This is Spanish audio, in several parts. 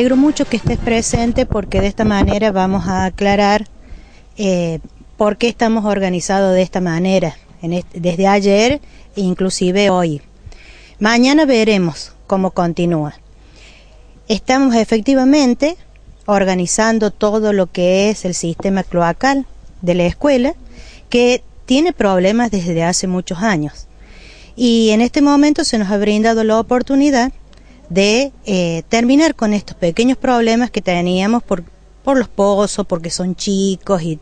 alegro mucho que estés presente porque de esta manera vamos a aclarar eh, por qué estamos organizados de esta manera, desde ayer e inclusive hoy. Mañana veremos cómo continúa. Estamos efectivamente organizando todo lo que es el sistema cloacal de la escuela, que tiene problemas desde hace muchos años. Y en este momento se nos ha brindado la oportunidad de eh, terminar con estos pequeños problemas que teníamos por, los pozos, porque son chicos y,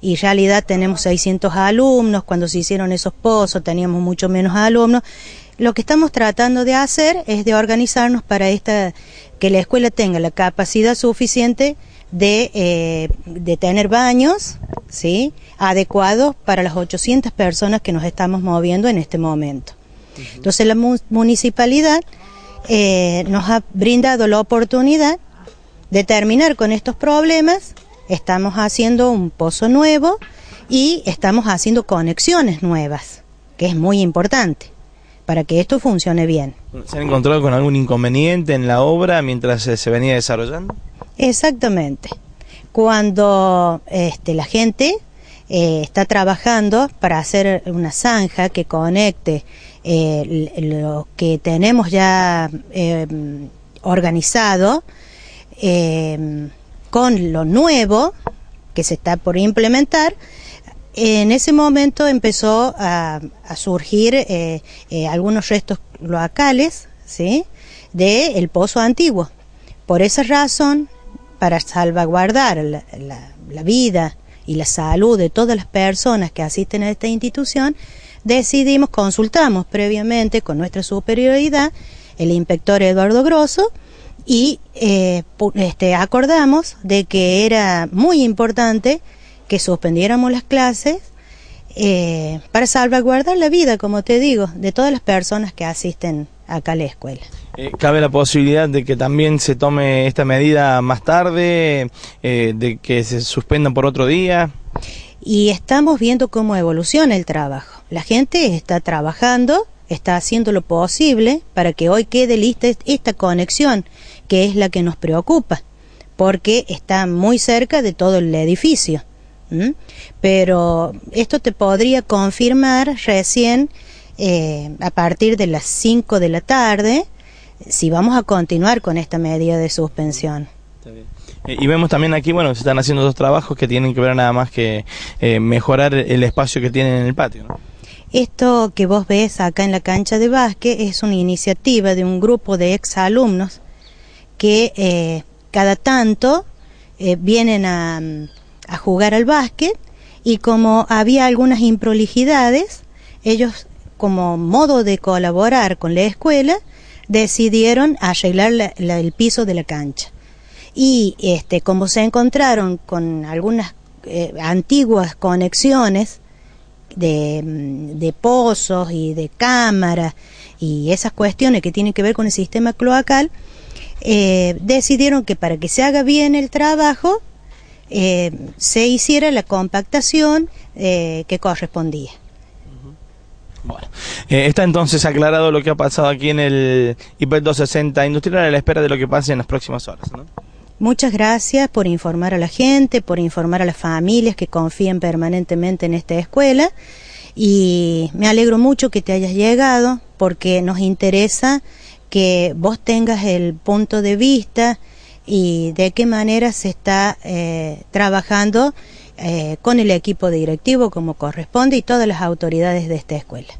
y en realidad tenemos 600 alumnos, cuando se hicieron esos pozos teníamos mucho menos alumnos. Lo que estamos tratando de hacer es de organizarnos para esta, que la escuela tenga la capacidad suficiente de, eh, tener baños adecuados para las 800 personas que nos estamos moviendo en este momento. Entonces la municipalidad eh, nos ha brindado la oportunidad de terminar con estos problemas. Estamos haciendo un pozo nuevo y estamos haciendo conexiones nuevas, que es muy importante para que esto funcione bien. ¿Se han encontrado con algún inconveniente en la obra mientras eh, se venía desarrollando? Exactamente. Cuando este, la gente eh, está trabajando para hacer una zanja que conecte eh, lo que tenemos ya eh, organizado con lo nuevo que se está por implementar. En ese momento empezó a, surgir algunos restos locales ¿sí? del pozo antiguo. Por esa razón, para salvaguardar la vida y la salud de todas las personas que asisten a esta institución, decidimos, consultamos previamente con nuestra superioridad, el inspector Eduardo Grosso, y eh, este, acordamos de que era muy importante que suspendiéramos las clases eh, para salvaguardar la vida, como te digo, de todas las personas que asisten acá a la escuela. Eh, ¿Cabe la posibilidad de que también se tome esta medida más tarde, eh, de que se suspendan por otro día? Y estamos viendo cómo evoluciona el trabajo. La gente está trabajando, está haciendo lo posible para que hoy quede lista esta conexión, que es la que nos preocupa, porque está muy cerca de todo el edificio. Pero esto te podría confirmar recién eh, a partir de las 5 de la tarde si vamos a continuar con esta medida de suspensión. Eh, y vemos también aquí, bueno, se están haciendo dos trabajos que tienen que ver nada más que eh, mejorar el espacio que tienen en el patio. Esto que vos ves acá en la cancha de básquet es una iniciativa de un grupo de exalumnos que cada tanto vienen a, mm, a jugar al básquet y como había algunas improlijidades, ellos como modo de colaborar con la escuela, decidieron arreglar el piso de la cancha. Y este, como se encontraron con algunas eh, antiguas conexiones mm, de, pozos y de cámaras y esas cuestiones que tienen que ver con el sistema cloacal, eh, decidieron que para que se haga bien el trabajo, eh, se hiciera la compactación que correspondía. Eh, está entonces aclarado lo que ha pasado aquí en el IPED 260 Industrial a la espera de lo que pase en las próximas horas. Muchas gracias por informar a la gente, por informar a las familias que confíen permanentemente en esta escuela y me alegro mucho que te hayas llegado porque nos interesa que vos tengas el punto de vista y de qué manera se está eh, trabajando eh, con el equipo directivo como corresponde y todas las autoridades de esta escuela.